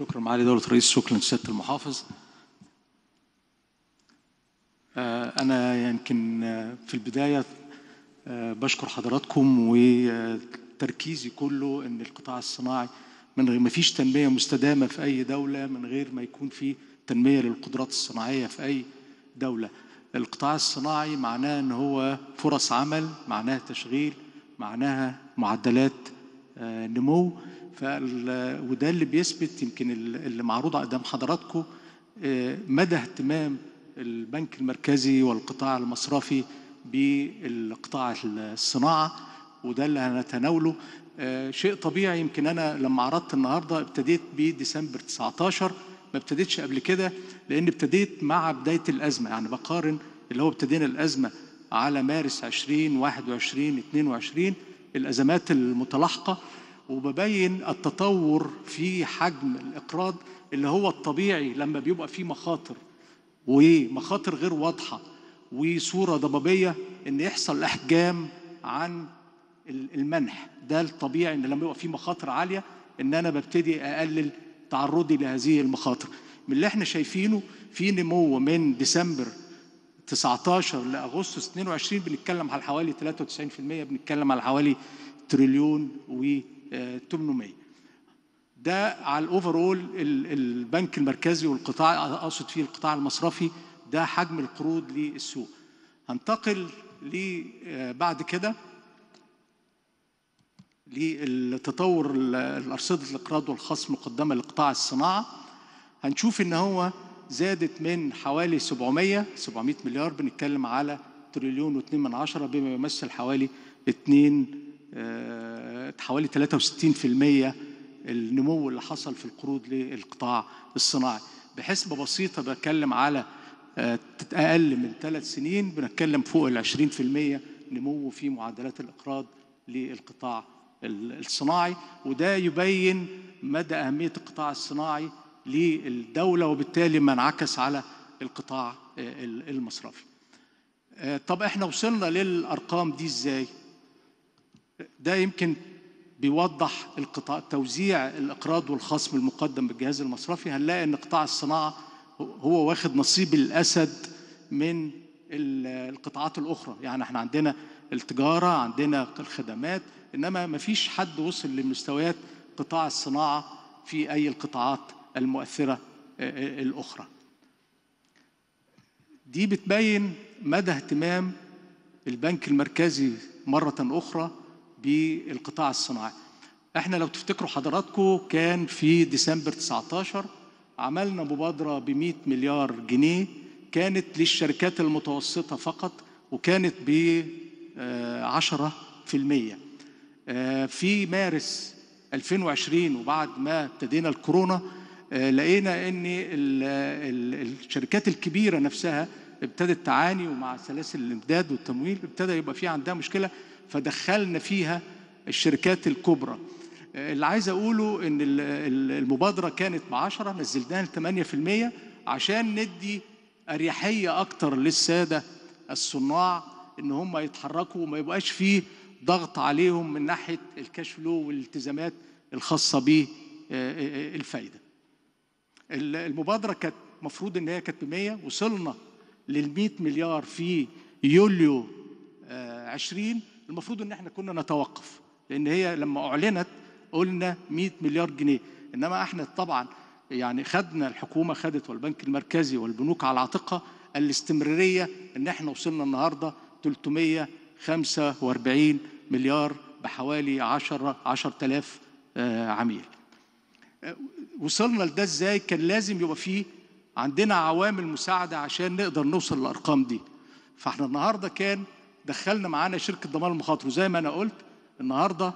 شكرا معالي دولة الرئيس شكرا سيادة المحافظ آه، أنا يمكن آه، في البداية آه، بشكر حضراتكم وتركيزي كله إن القطاع الصناعي من غير ما فيش تنمية مستدامة في أي دولة من غير ما يكون في تنمية للقدرات الصناعية في أي دولة القطاع الصناعي معناه إن هو فرص عمل معناه تشغيل معناها معدلات نمو وده اللي بيثبت يمكن اللي معروض قدام حضراتكم آه، مدى اهتمام البنك المركزي والقطاع المصرفي بالقطاع الصناعه وده اللي هنتناوله آه، شيء طبيعي يمكن انا لما عرضت النهارده ابتديت بديسمبر 19 ما ابتديتش قبل كده لان ابتديت مع بدايه الازمه يعني بقارن اللي هو ابتدينا الازمه على مارس 20 21 22 الازمات المتلاحقه وببين التطور في حجم الإقراض اللي هو الطبيعي لما بيبقى فيه مخاطر ومخاطر غير واضحة وصورة ضبابية إن يحصل إحجام عن المنح ده الطبيعي إن لما يبقى فيه مخاطر عالية إن أنا ببتدي أقلل تعرضي لهذه المخاطر من اللي احنا شايفينه في نمو من ديسمبر 19 لاغسطس 22 بنتكلم على حوالي 93% بنتكلم على حوالي تريليون و 800 ده على الاوفرول البنك المركزي والقطاع اقصد فيه القطاع المصرفي ده حجم القروض للسوق هنتقل آه، بعد كده للتطور الأرصدة الإقراض والخصم مقدمة لقطاع الصناعة هنشوف إن هو زادت من حوالي 700 700 مليار بنتكلم على تريليون و2 من عشرة بما يمثل حوالي 2 آه، حوالي 63% النمو اللي حصل في القروض للقطاع الصناعي بحسبة بسيطة بتكلم على آه، أقل من ثلاث سنين بنتكلم فوق ال 20% نمو في معدلات الإقراض للقطاع الصناعي وده يبين مدى أهمية القطاع الصناعي للدولة وبالتالي ما انعكس على القطاع آه، المصرفي. طب احنا وصلنا للأرقام دي ازاي؟ ده يمكن بيوضح القطاع توزيع الاقراض والخصم المقدم بالجهاز المصرفي هنلاقي ان قطاع الصناعه هو واخد نصيب الاسد من القطاعات الاخرى يعني احنا عندنا التجاره عندنا الخدمات انما ما فيش حد وصل لمستويات قطاع الصناعه في اي القطاعات المؤثره الاخرى دي بتبين مدى اهتمام البنك المركزي مره اخرى بالقطاع الصناعي احنا لو تفتكروا حضراتكم كان في ديسمبر 19 عملنا مبادرة ب 100 مليار جنيه كانت للشركات المتوسطة فقط وكانت ب 10% آه، آه، في مارس 2020 وبعد ما ابتدينا الكورونا آه، لقينا ان الشركات الكبيره نفسها ابتدت تعاني ومع سلاسل الامداد والتمويل ابتدى يبقى في عندها مشكله فدخلنا فيها الشركات الكبرى آه، اللي عايز اقوله ان المبادره كانت ب 10 نزلناها ل 8% عشان ندي اريحيه اكتر للساده الصناع ان هم يتحركوا وما يبقاش فيه ضغط عليهم من ناحيه الكاش فلو والالتزامات الخاصه به آه، آه، الفايده. المبادره كانت المفروض ان هي كانت ب 100 وصلنا لل 100 مليار في يوليو 20 المفروض ان احنا كنا نتوقف لان هي لما اعلنت قلنا 100 مليار جنيه انما احنا طبعا يعني خدنا الحكومه خدت والبنك المركزي والبنوك على عاتقها الاستمراريه ان احنا وصلنا النهارده 345 مليار بحوالي 10 10000 آه، عميل آه، وصلنا لده ازاي كان لازم يبقى فيه عندنا عوامل مساعده عشان نقدر نوصل للارقام دي فاحنا النهارده كان دخلنا معانا شركه ضمان المخاطر وزي ما انا قلت النهارده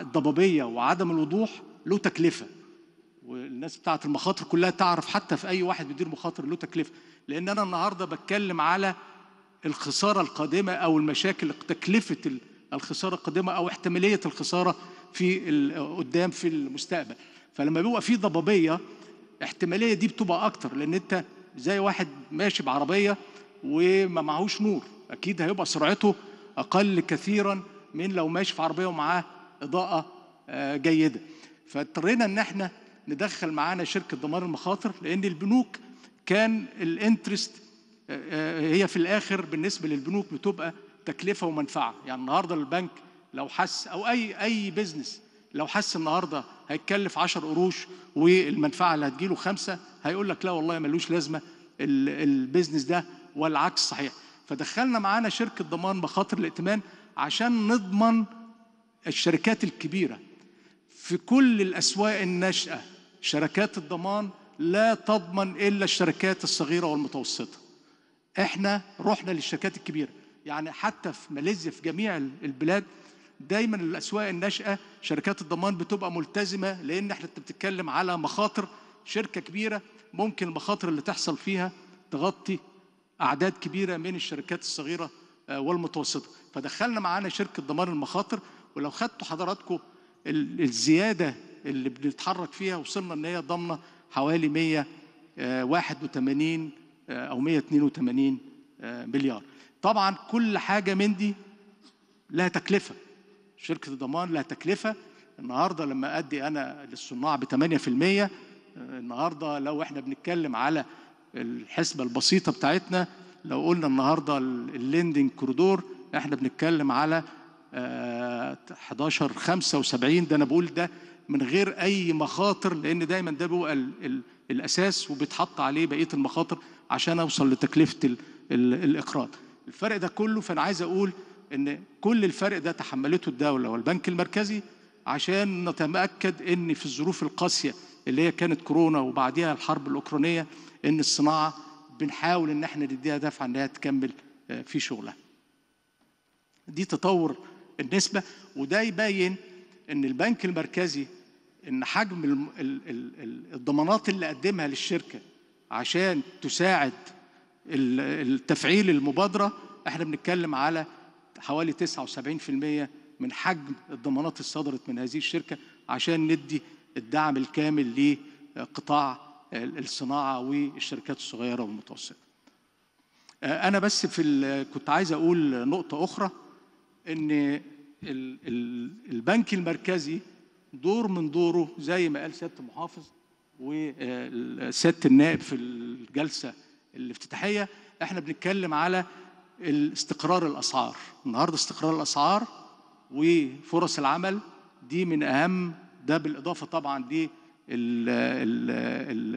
الضبابيه وعدم الوضوح له تكلفه والناس بتاعه المخاطر كلها تعرف حتى في اي واحد بيدير مخاطر له تكلفه لان انا النهارده بتكلم على الخساره القادمه او المشاكل تكلفه الخساره القادمه او احتماليه الخساره في قدام في المستقبل فلما بيبقى في ضبابيه احتماليه دي بتبقى اكتر لان انت زي واحد ماشي بعربيه وما معهوش نور اكيد هيبقى سرعته اقل كثيرا من لو ماشي في عربيه ومعاه اضاءه آه، جيده فاضطرينا ان احنا ندخل معانا شركه ضمان المخاطر لان البنوك كان الانترست آه، آه، هي في الاخر بالنسبه للبنوك بتبقى تكلفه ومنفعه يعني النهارده البنك لو حس او اي اي بزنس لو حس النهارده هيتكلف 10 قروش والمنفعه اللي هتجيله خمسه هيقول لك لا والله ملوش لازمه البيزنس ده والعكس صحيح فدخلنا معانا شركة ضمان مخاطر الائتمان عشان نضمن الشركات الكبيرة في كل الأسواق الناشئة شركات الضمان لا تضمن إلا الشركات الصغيرة والمتوسطة احنا رحنا للشركات الكبيرة يعني حتى في ماليزيا في جميع البلاد دايما الاسواق الناشئه شركات الضمان بتبقى ملتزمه لان احنا بتتكلم على مخاطر شركه كبيره ممكن المخاطر اللي تحصل فيها تغطي اعداد كبيره من الشركات الصغيره آه، والمتوسطه فدخلنا معانا شركه ضمان المخاطر ولو خدتوا حضراتكم الزياده اللي بنتحرك فيها وصلنا ان هي ضامنه حوالي 181 آه، آه، او 182 مليار طبعا كل حاجه من دي لها تكلفه شركه الضمان لها تكلفه النهارده لما ادي انا للصناع ب 8% النهارده لو احنا بنتكلم على الحسبه البسيطه بتاعتنا لو قلنا النهارده الليندنج كوريدور احنا بنتكلم على 11 آه، 75 ده انا بقول ده من غير اي مخاطر لان دايما ده بيبقى الاساس وبيتحط عليه بقيه المخاطر عشان اوصل لتكلفه الاقراض. الفرق ده كله فانا عايز اقول ان كل الفرق ده تحملته الدوله والبنك المركزي عشان نتاكد ان في الظروف القاسيه اللي هي كانت كورونا وبعديها الحرب الاوكرانيه ان الصناعه بنحاول ان احنا نديها دفعه انها تكمل آه، في شغلها. دي تطور النسبه وده يبين ان البنك المركزي ان حجم الضمانات اللي قدمها للشركه عشان تساعد التفعيل المبادره احنا بنتكلم على حوالي 79% من حجم الضمانات اللي صدرت من هذه الشركه عشان ندي الدعم الكامل لقطاع الصناعه والشركات الصغيره والمتوسطه. آه، انا بس في كنت عايز اقول نقطه اخرى ان البنك المركزي دور من دوره زي ما قال سياده المحافظ وسياده النائب في الجلسه الافتتاحيه احنا بنتكلم على استقرار الاسعار النهارده استقرار الاسعار وفرص العمل دي من اهم ده بالاضافه طبعا الـ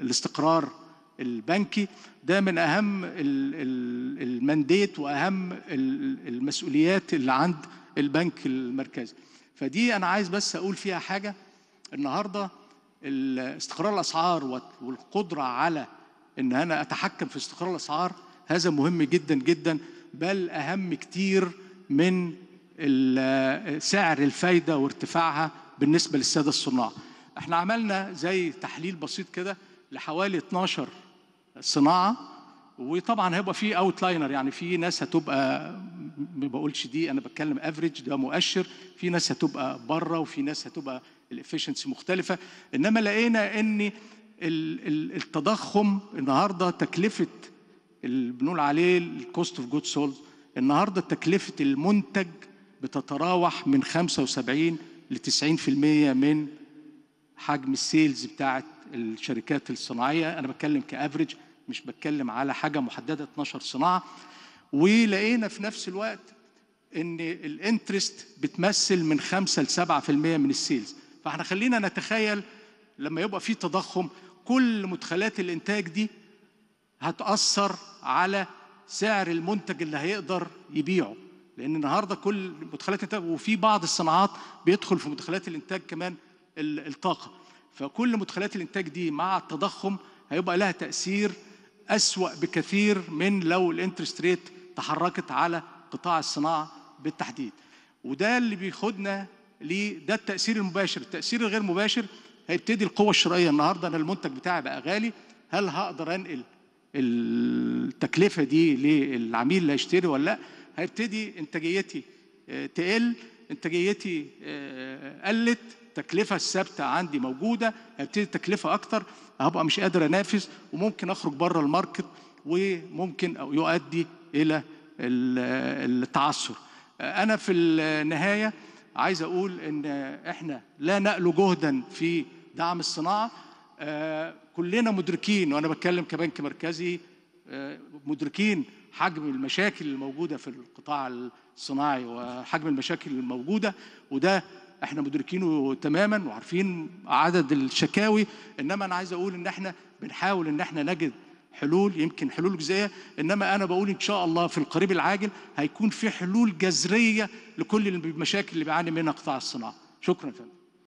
الاستقرار البنكي ده من اهم المنديت واهم المسؤوليات اللي عند البنك المركزي فدي انا عايز بس اقول فيها حاجه النهارده استقرار الاسعار والقدره على ان انا اتحكم في استقرار الاسعار هذا مهم جدا جدا بل اهم كتير من سعر الفايده وارتفاعها بالنسبه للساده الصناع احنا عملنا زي تحليل بسيط كده لحوالي 12 صناعه وطبعا هيبقى في اوت لاينر يعني في ناس هتبقى ما بقولش دي انا بتكلم افريج ده مؤشر في ناس هتبقى بره وفي ناس هتبقى الافشنسي مختلفه انما لقينا ان التضخم النهارده تكلفه اللي بنقول عليه الكوست اوف جود سولد النهارده تكلفه المنتج بتتراوح من 75 ل 90% من حجم السيلز بتاعت الشركات الصناعيه انا بتكلم كافريج مش بتكلم على حاجه محدده 12 صناعه ولقينا في نفس الوقت ان الانترست بتمثل من 5 ل 7% من السيلز فاحنا خلينا نتخيل لما يبقى في تضخم كل مدخلات الانتاج دي هتاثر على سعر المنتج اللي هيقدر يبيعه لان النهارده كل مدخلات الانتاج وفي بعض الصناعات بيدخل في مدخلات الانتاج كمان الطاقه فكل مدخلات الانتاج دي مع التضخم هيبقى لها تاثير اسوا بكثير من لو الانترست ريت تحركت على قطاع الصناعه بالتحديد وده اللي بيخدنا بياخدنا ده التاثير المباشر التاثير الغير مباشر هيبتدي القوه الشرائيه النهارده انا المنتج بتاعي بقى غالي هل هقدر انقل التكلفه دي للعميل اللي هيشتري ولا لا هيبتدي انتاجيتي آه، تقل انتاجيتي آه، قلت التكلفة الثابتة عندي موجودة هبتدي التكلفة أكتر هبقى مش قادر أنافس وممكن أخرج بره الماركت وممكن أو يؤدي إلى التعثر آه، أنا في النهاية عايز أقول إن إحنا لا نقل جهدا في دعم الصناعة كلنا مدركين وأنا بتكلم كبنك مركزي مدركين حجم المشاكل الموجوده في القطاع الصناعي وحجم المشاكل الموجوده وده احنا مدركينه تماما وعارفين عدد الشكاوي انما انا عايز اقول ان احنا بنحاول ان احنا نجد حلول يمكن حلول جزئيه انما انا بقول ان شاء الله في القريب العاجل هيكون في حلول جذريه لكل المشاكل اللي بيعاني منها قطاع الصناعه شكرا فندم